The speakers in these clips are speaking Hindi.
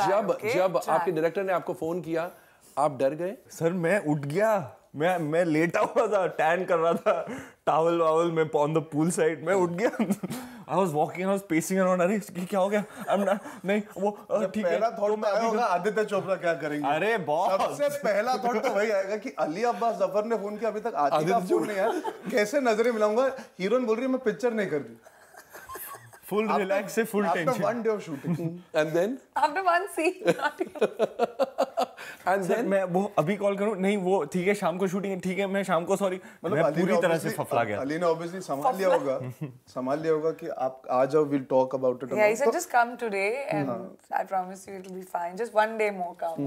जब जब अच्छा। आपके डायरेक्टर ने आपको फोन किया आप डर गए सर मैं उठ गया मैं मैं लेटा हुआ था टैन कर रहा था टावल वावल में ऑन द पूल साइड मैं उठ गया I was walking I was pacing around अरे क्या हो गया आई एम नहीं वो ठीक है पहला थॉट तो में तो आया होगा तो- आदित्य चोपड़ा क्या करेंगे अरे बॉस सबसे पहला थॉट तो वही आएगा कि अली अब्बास जफर ने फोन किया अभी तक आदित्य फोन नहीं आया कैसे नजरें मिलाऊंगा हीरोइन बोल रही है मैं पिक्चर नहीं कर रही फुल रिलैक्स से full tension one day of shooting and then after one scene and then मैं वो अभी कॉल करूं नहीं वो ठीक है शाम को शूटिंग है ठीक है मैं शाम को सॉरी मतलब मैं पूरी तरह से फफला गया अली ने ऑब्वियसली संभाल लिया होगा संभाल लिया होगा कि आप आ जाओ we will talk about it या he said just come today and I promise you it will be fine just one day more come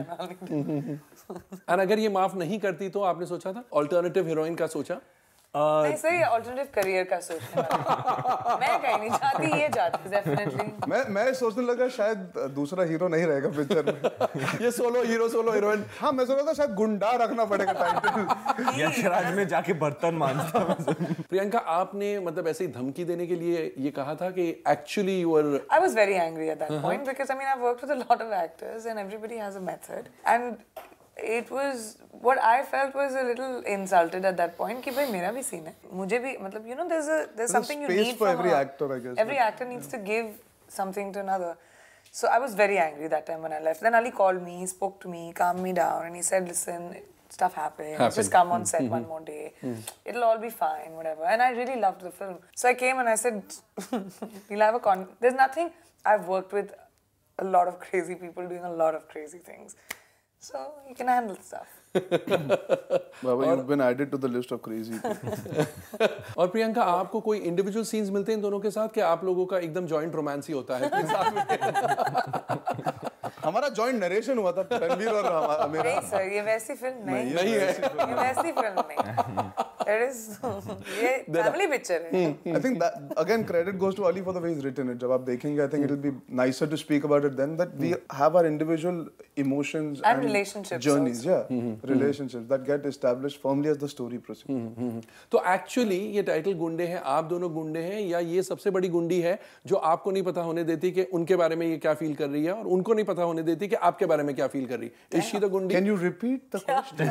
and अगर ये माफ नहीं करती तो आपने सोचा था अल्टरनेटिव हीरोइन का सोचा नहीं सही करियर का सोचने मैं कहीं नहीं जाती ये जाती डेफिनेटली मैं मैं सोचने लगा शायद दूसरा हीरो नहीं रहेगा पिक्चर में ये सोलो हीरो सोलो हीरोइन हाँ मैं सोच रहा था शायद गुंडा रखना पड़ेगा टाइटल यशराज में जाके बर्तन मांजता प्रियंका आपने मतलब ऐसे ही धमकी देने के लिए ये कहा था कि actually you are I was very angry at that point because I mean I with a lot of actors and everybody has a method and it was what I felt was a little insulted at that point कि भाई मेरा भी सीन है मुझे भी मतलब you know there is there something you need for every actor I guess every actor needs to give something to another So I was very angry that time when I left. Then Ali called me, he spoke to me, calmed me down, and he said, Listen, stuff happens. Happen. Just come on set mm -hmm. one more day. Mm. It'll all be fine, whatever. And I really loved the film. So I came and I said, We'll have a con. There's nothing. I've worked with a lot of crazy people doing a lot of crazy things. So you can handle stuff. Baba, you've been added to the list of crazy people. और प्रियंका आपको कोई इंडिविजुअल सीन्स मिलते हैं इन दोनों के साथ कि आप लोगों का एकदम जॉइंट रोमांस ही होता है हमारा जॉइंट नरेशन हुआ था तनवीर और मेरा नहीं सर ये वैसी फिल्म नहीं, नहीं नहीं है ये वैसी फिल्म नहीं It is. ये family picture है. I think that again credit goes to Ali for the way he's written it. जब आप देखेंगे, I think it'll be nicer to speak about it then that we have our individual emotions and, and relationships journeys, also. yeah, mm-hmm. relationships that get established firmly as the story proceeds. Mm-hmm. तो actually ये title गुंडे हैं, आप दोनों गुंडे हैं या ये सबसे बड़ी गुंडी है जो आपको नहीं पता होने देती कि उनके बारे में ये क्या फील कर रही है और उनको नहीं पता होने देती कि आपके बारे में क्या फील कर रही है. Is she the गुंडी? Can you repeat the question?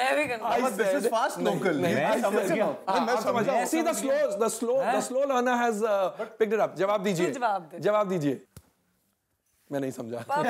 मैं भी confuse. This is fast local. See the slow, the slow, the हाँ। slow learner has uh, picked it up. जवाब दीजिए. जवाब दे. जवाब दीजिए. मैं नहीं समझा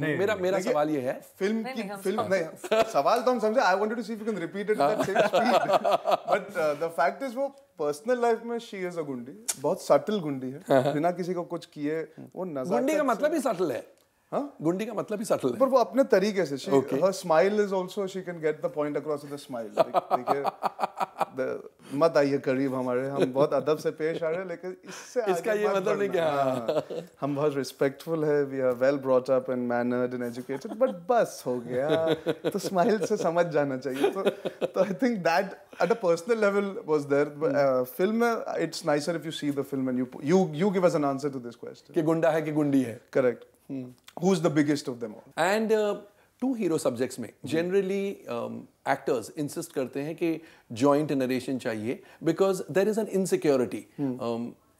मेरा मेरा सवाल ये है फिल्म की फिल्म नहीं सवाल तो हम समझे I wanted to see if you can repeat it at same speed but the fact is वो पर्सनल लाइफ में शी इज अ गुंडी बहुत सटल गुंडी है हाँ, हाँ। बिना किसी को कुछ किए वो नजर गुंडी का मतलब ही सटल है हाँ, गुंडी का मतलब ही सटल है पर वो अपने तरीके से she okay her smile is also she can get the point across with the smile like मत आइए करीब हमारे हम बहुत अदब से पेश आ रहे हैं लेकिन इससे इसका ये मतलब नहीं क्या हाँ।, हाँ। हम बहुत रिस्पेक्टफुल है we are well brought up and mannered and educated but बस हो गया तो स्माइल से समझ जाना चाहिए तो तो I think that at a personal level was there film it's nicer if you see the film and you you give us an answer to this question कि गुंडा है कि गुंडी है correct who is the biggest of them and two hero subjects में जनरली एक्टर्स इंसिस्ट करते हैं कि जॉइंट नरेशन चाहिए because there is an insecurity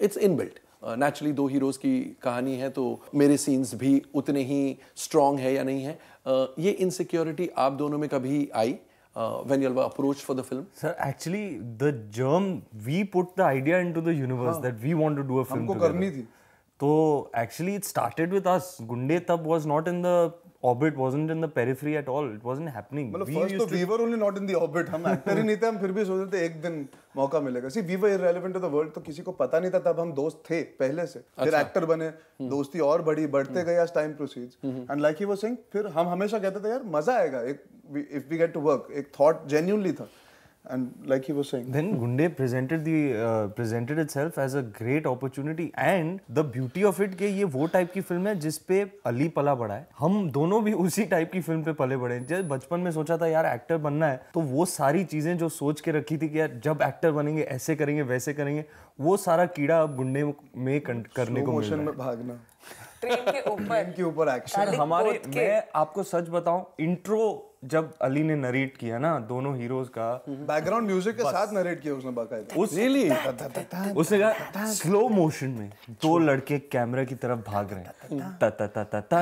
it's inbuilt naturally दो हीरोज की कहानी है तो मेरे सीन्स भी उतने ही स्ट्रॉन्ग है या नहीं है uh, ये इनसिक्योरिटी आप दोनों में कभी I when you approach for the film sir actually the germ we put the idea into the universe that we want to do a film को करनी थी तो actually it started with us Gunday तब was not in the orbit wasn't in the periphery at all it wasn't happening मतलब फर्स्ट तो we were only not in the orbit हम एक्टर ही नहीं थे हम फिर भी सोचते थे एक दिन मौका मिलेगा see we were irrelevant to the world तो किसी को पता नहीं था तब हम दोस्त थे पहले से फिर एक्टर अच्छा। बने हम्म। दोस्ती और बड़ी बढ़ते हम्म। गए as time proceeds and like he was saying फिर हम हमेशा कहते थे यार मजा आएगा एक if we get to work एक थॉट जेन्युइनली था and like he was saying then gunde presented the uh, presented itself as a great opportunity and the beauty of it कि ये वो टाइप की फिल्म है जिस पे अली पला बड़ा है हम दोनों भी उसी टाइप की फिल्म पे पले बड़े हैं जब बचपन में सोचा था यार एक्टर बनना है तो वो सारी चीजें जो सोच के रखी थी कि यार जब एक्टर बनेंगे ऐसे करेंगे वैसे करेंगे वो सारा कीड़ा अब गुंडे में करने को मिल रहा है भागना ट्रेन के ऊपर एक्शन हमारे मैं आपको सच बताऊं इंट्रो जब अली ने नरेट किया ना दोनों हीरोज का बैकग्राउंड म्यूजिक के साथ नरेट किया उसने उस रियली उसने कहा स्लो मोशन में दो लड़के कैमरा की तरफ भाग रहे हैं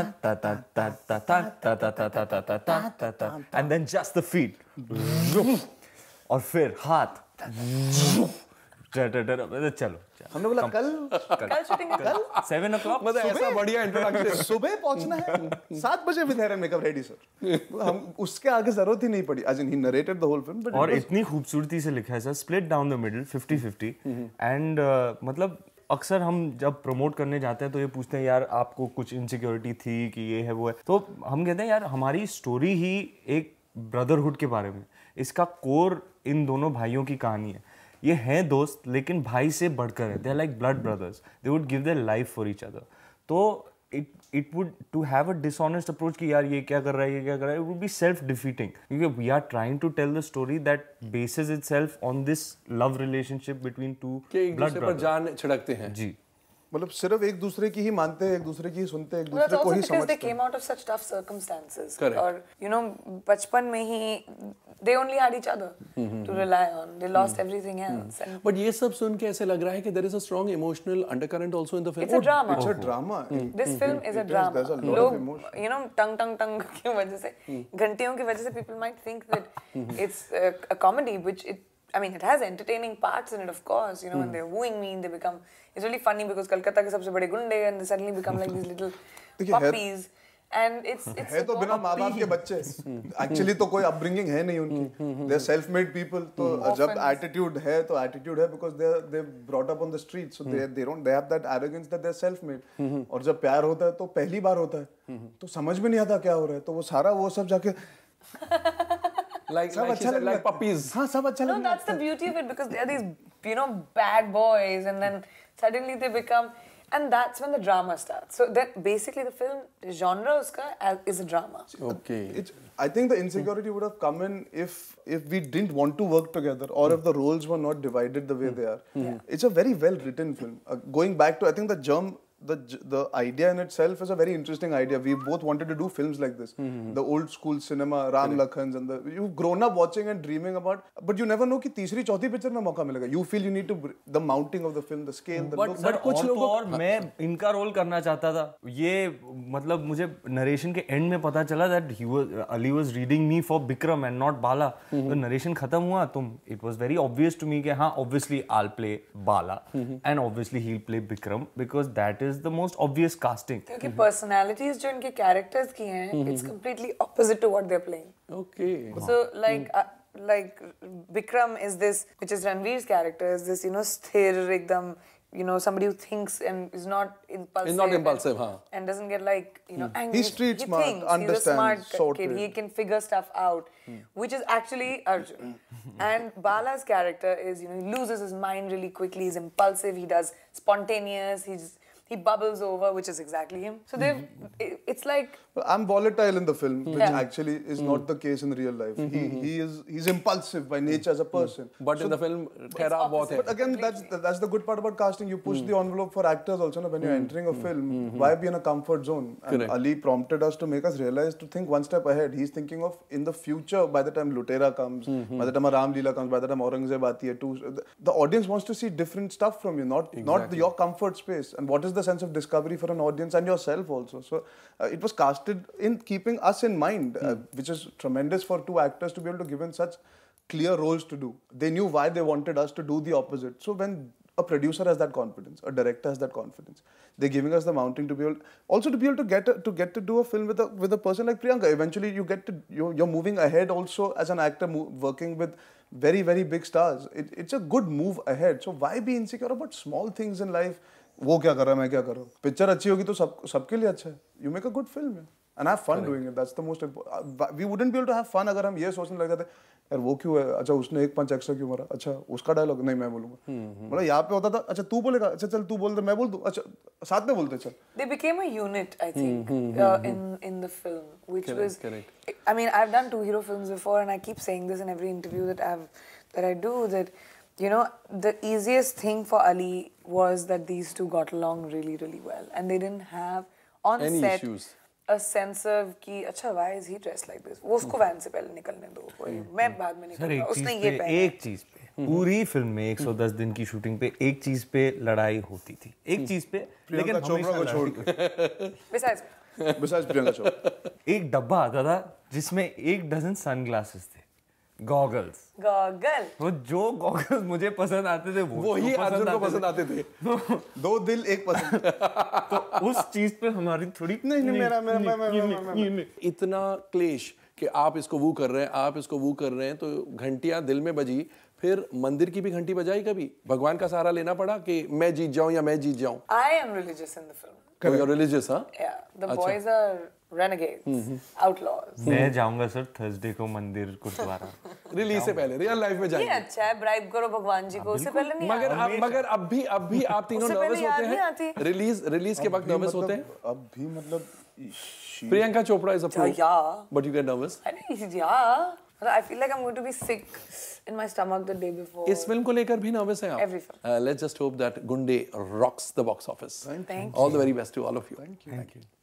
and then just the feet और फिर हाथ चलो, हमने बोला कल कल शूटिंग कल सेवन ओ क्लॉक मतलब ऐसा बढ़िया इंट्रोडक्शन सुबह पहुंचना है सात बजे मेकअप रेडी सर हम उसके आगे जरूरत ही नहीं पड़ी इन he narrated the whole film but और इतनी खूबसूरती से लिखा है sir split down the middle 50 50 and मतलब अक्सर हम जब प्रमोट करने जाते हैं तो ये पूछते हैं यार आपको कुछ इनसिक्योरिटी थी कि ये है वो है तो हम कहते हैं यार हमारी स्टोरी ही एक ब्रदरहुड के बारे में इसका कोर इन दोनों भाइयों की कहानी है ये हैं दोस्त लेकिन भाई से बढ़कर है they are like blood brothers they would give their life for each other तो it it would to have a dishonest approach कि यार ये क्या कर रहा है ये क्या कर रहा है it would be self defeating क्योंकि we are trying to tell the story that basis itself on this love relationship between two blood पर जान छिड़कते हैं जी मतलब सिर्फ एक दूसरे की ही मानते हैं एक दूसरे की ही सुनते हैं एक दूसरे को ही समझते हैं केम आउट बचपन में ही they only had each other to rely on they lost everything else but ये सब सुन के ऐसे लग रहा है कि there is a strong emotional undercurrent also in the film it's a drama it's a drama this film is a drama लोग यू नो टंग टंग टंग की वजह से hmm. घंटियों की वजह से people might think that it's a comedy which it I mean, it has entertaining parts in it, of course. You know, mm. when they're wooing me, they become. It's really funny because Kolkata is the biggest gunde, and they suddenly become like these little puppies. And it's it's है तो बिना माँबाप के बच्चे Actually, तो कोई upbringing है नहीं उनकी They're self-made people. तो जब attitude है तो attitude है because they they brought up on the street so they they don't they have that arrogance that they're self-made. और जब प्यार होता है तो पहली बार होता है तो समझ में नहीं आता क्या हो रहा है तो वो सारा वो सब जाके like like, अच्छा said, like puppies. No, that's the beauty of it because they are these you know bad boys, and then suddenly they become. And that's when the drama starts. So that basically the film genre uska is a drama. Okay. It's, I think the insecurity would have come in if if we didn't want to work together or mm. if the roles were not divided the way mm. they are. Yeah. It's a very well written film. Uh, going back to I think the germ the the idea in itself is a very interesting idea. We both wanted to do films like this, mm-hmm. the old school cinema, Ram right. Lakhans, and the you've grown up watching and dreaming about, but you never know कि तीसरी चौथी picture mein mauka milega. You feel you need to the mounting of the film, the scale, the but, look. But कुछ लोगों और मैं इनका role करना चाहता था. ये मतलब मुझे narration के end में पता चला that he was Ali was reading me for Bikram and not Bala. Mm-hmm. तो narration खत्म हुआ तो it was very obvious to me कि हाँ obviously I'll play Bala mm-hmm. and obviously he'll play Bikram because that is is the most obvious casting क्योंकि personalities जो इनके characters की it's completely opposite to what they're playing okay so like hmm. uh, like Vikram is this which is Ranveer's character is this you know sthir ekdam you know, somebody who thinks and is not impulsive. Is not impulsive, and, huh? And doesn't get like, you know, hmm. angry. He's street he smart, thinks. understands, He's a smart kid. He can figure stuff out, hmm. which is actually Arjun. and Bala's character is, you know, he loses his mind really quickly. He's impulsive. He does spontaneous he bubbles over, which is exactly him. So they've, mm-hmm. it's like. I'm volatile in the film, which yeah. actually is mm. not the case in real life. Mm -hmm. He, mm-hmm. he is he's impulsive by nature as a mm. person. But so, in the film, Khera both. But again, that's that's the good part about casting. You push mm. the envelope for actors also. No, when you're mm. entering a mm. film, -hmm. why be in a comfort zone? And Ali prompted us to make us realize to think one step ahead. He's thinking of in the future. By the time Lutera comes, -hmm. by the time Ram Leela comes, by the time Aurangzeb too, the, the, audience wants to see different stuff from you, not exactly. not the, your comfort space. And what is the sense of discovery for an audience and yourself also. So uh, it was casted in keeping us in mind, uh, hmm. which is tremendous for two actors to be able to give in such clear roles to do. They knew why they wanted us to do the opposite. So when a producer has that confidence, a director has that confidence. They're giving us the mounting to be able, also to be able to get a, to get to do a film with a with a person like Priyanka. Eventually, you get to you're, you're moving ahead also as an actor working with very very big stars. It, it's a good move ahead. So why be insecure about small things in life वो क्या कर रहा है मैं क्या कर रहा हूँ पिक्चर अच्छी होगी तो सब सबके लिए अच्छा है you make a good film and have fun doing it that's the most we wouldn't be able to have fun अगर हम ये सोचने लग जाते यार वो क्यों है अच्छा उसने एक पंच एक्स्ट्रा क्यों मारा अच्छा उसका डायलॉग नहीं मैं बोलूंगा हम्म, हम्म। मतलब यहाँ पे होता था अच्छा तू बोलेगा अच्छा चल तू बोल दे मैं बोल दूं अच्छा साथ में बोलते चल they became a unit I think in in the film which was I mean I have done two hero films before and I keep saying this in every interview that I have that I do that you know, the easiest thing for Ali was that these two got along really, really well. And they didn't have on Any set issues. a sense of ki acha why is he dressed like this? wo usko van se pehle nikalne do कोई मैं बाद में निकलूंगा उसने ये पहना एक चीज पे पूरी फिल्म में 110 दिन की शूटिंग पे एक चीज पे लड़ाई होती थी एक चीज पे लेकिन चोपड़ा को छोड़ के बिसाइड्स बिसाइड्स प्रियंका चोपड़ा एक डब्बा आता था जिसमें एक डजन सनग्लासेस थे गॉगल्स गॉगल वो जो गॉगल्स मुझे पसंद आते थे वो वही अर्जुन तो को पसंद आते थे तो दो दिल एक पसंद तो उस चीज पे हमारी थोड़ी नहीं नहीं मेरा मैं मैं मैं मैं इतना क्लेश कि आप इसको वो कर रहे हैं आप इसको वो कर रहे हैं तो घंटियां दिल में बजी फिर मंदिर की भी घंटी बजाई कभी भगवान का सहारा लेना पड़ा कि मैं जीत जाऊं या मैं जीत जाऊं I am religious in the film Oh, religious, huh? Yeah. The boys are renegades, mm-hmm. outlaws. मैं जाऊंगा सर थर्सडे को मंदिर गुरुद्वारा रिलीज से पहले रियल लाइफ में जाएंगे अच्छा है ब्राइब करो भगवान जी को उससे पहले नहीं मगर आप मगर अब भी अब भी आप तीनों नर्वस होते हैं रिलीज रिलीज के वक्त नर्वस होते मतलब, हैं अब भी मतलब Priyanka Chopra is a but you get nervous अरे yeah I feel like I'm going to be sick in my stomach the day before. Every film. Uh, let's just hope that Gunde rocks the box office. Thank all you. All the very best to all of you. Thank you. Thank you.